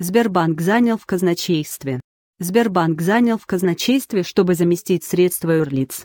Сбербанк занял в казначействе. Сбербанк занял в казначействе, чтобы заместить средства юрлиц.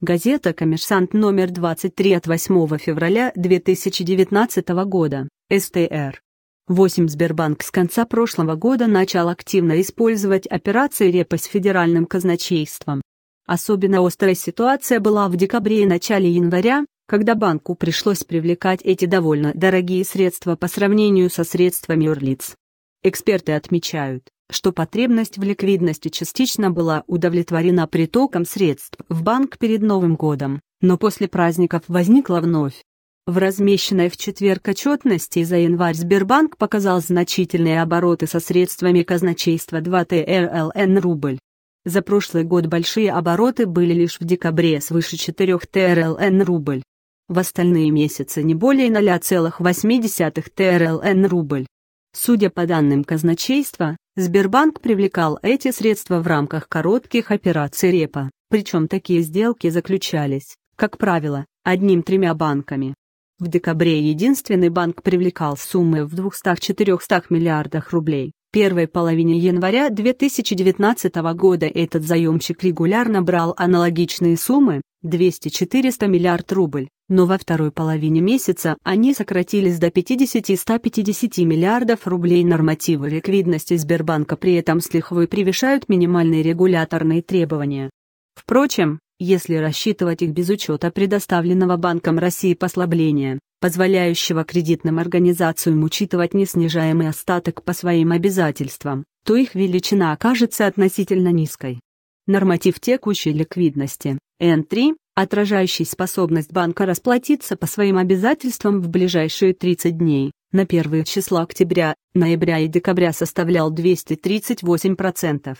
Газета «Коммерсант» номер 23 от 8 февраля 2019 года, СТР. 8 Сбербанк с конца прошлого года начал активно использовать операции репа с федеральным казначейством. Особенно острая ситуация была в декабре и начале января, когда банку пришлось привлекать эти довольно дорогие средства по сравнению со средствами юрлиц. Эксперты отмечают, что потребность в ликвидности частично была удовлетворена притоком средств в банк перед Новым годом, но после праздников возникла вновь. В размещенной в четверг отчетности за январь Сбербанк показал значительные обороты со средствами казначейства 2 ТРЛН рубль. За прошлый год большие обороты были лишь в декабре свыше 4 ТРЛН рубль. В остальные месяцы не более 0,8 ТРЛН рубль. Судя по данным казначейства, Сбербанк привлекал эти средства в рамках коротких операций репа, причем такие сделки заключались, как правило, одним-тремя банками. В декабре единственный банк привлекал суммы в 200-400 миллиардах рублей. В первой половине января 2019 года этот заемщик регулярно брал аналогичные суммы, 200-400 миллиард рубль, но во второй половине месяца они сократились до 50-150 миллиардов рублей нормативы ликвидности Сбербанка при этом слегка превышают минимальные регуляторные требования. Впрочем, если рассчитывать их без учета предоставленного Банком России послабления, позволяющего кредитным организациям учитывать неснижаемый остаток по своим обязательствам, то их величина окажется относительно низкой. Норматив текущей ликвидности N3, отражающий способность банка расплатиться по своим обязательствам в ближайшие 30 дней, на первые числа октября, ноября и декабря составлял 238%, 192%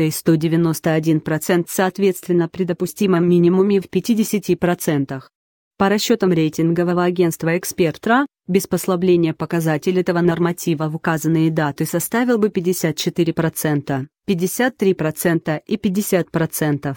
и 191% соответственно при допустимом минимуме в 50%. По расчетам рейтингового агентства «Экспертра», без послабления показатель этого норматива в указанные даты составил бы 54%, 53% и 50%.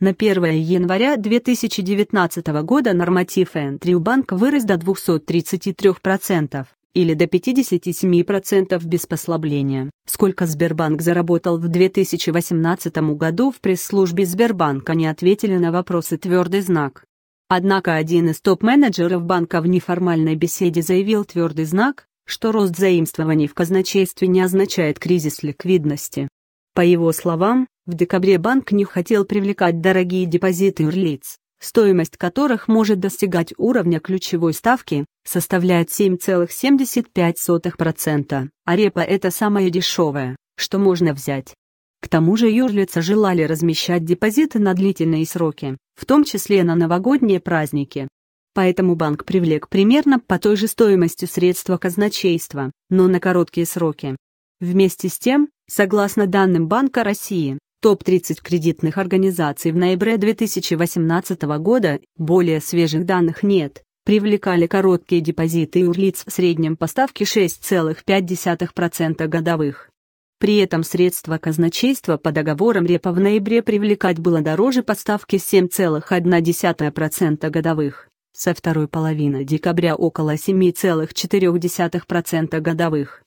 На 1 января 2019 года норматив Энтрюбанк вырос до 233% или до 57% без послабления. Сколько Сбербанк заработал в 2018 году в пресс-службе Сбербанка не ответили на вопросы твердый знак. Однако один из топ-менеджеров банка в неформальной беседе заявил твердый знак, что рост заимствований в казначействе не означает кризис ликвидности. По его словам, в декабре банк не хотел привлекать дорогие депозиты юрлиц, стоимость которых может достигать уровня ключевой ставки, составляет 7,75%, а репа – это самое дешевое, что можно взять. К тому же юрлица желали размещать депозиты на длительные сроки, в том числе на новогодние праздники. Поэтому банк привлек примерно по той же стоимости средства казначейства, но на короткие сроки. Вместе с тем, согласно данным Банка России, топ-30 кредитных организаций в ноябре 2018 года, более свежих данных нет, привлекали короткие депозиты юрлиц в среднем по ставке 6,5% годовых. При этом средства казначейства по договорам репа в ноябре привлекать было дороже поставки 7,1% годовых, со второй половины декабря около 7,4% годовых.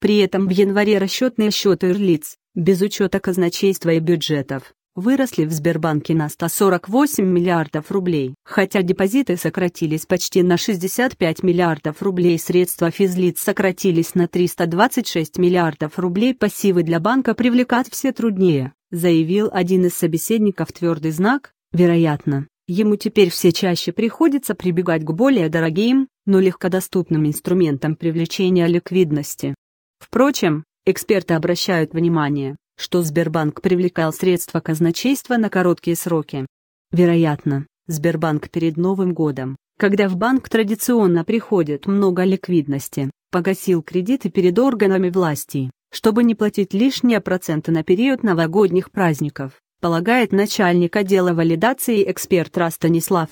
При этом в январе расчетные счеты юрлиц, без учета казначейства и бюджетов, выросли в Сбербанке на 148 миллиардов рублей, хотя депозиты сократились почти на 65 миллиардов рублей, средства физлиц сократились на 326 миллиардов рублей, пассивы для банка привлекать все труднее, заявил один из собеседников твердый знак, вероятно. Ему теперь все чаще приходится прибегать к более дорогим, но легкодоступным инструментам привлечения ликвидности. Впрочем, эксперты обращают внимание, что Сбербанк привлекал средства казначейства на короткие сроки. Вероятно, Сбербанк перед Новым годом, когда в банк традиционно приходит много ликвидности, погасил кредиты перед органами власти, чтобы не платить лишние проценты на период новогодних праздников, полагает начальник отдела валидации эксперт РА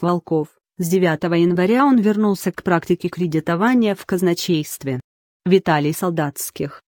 Волков. С 9 января он вернулся к практике кредитования в казначействе. Виталий Солдатских,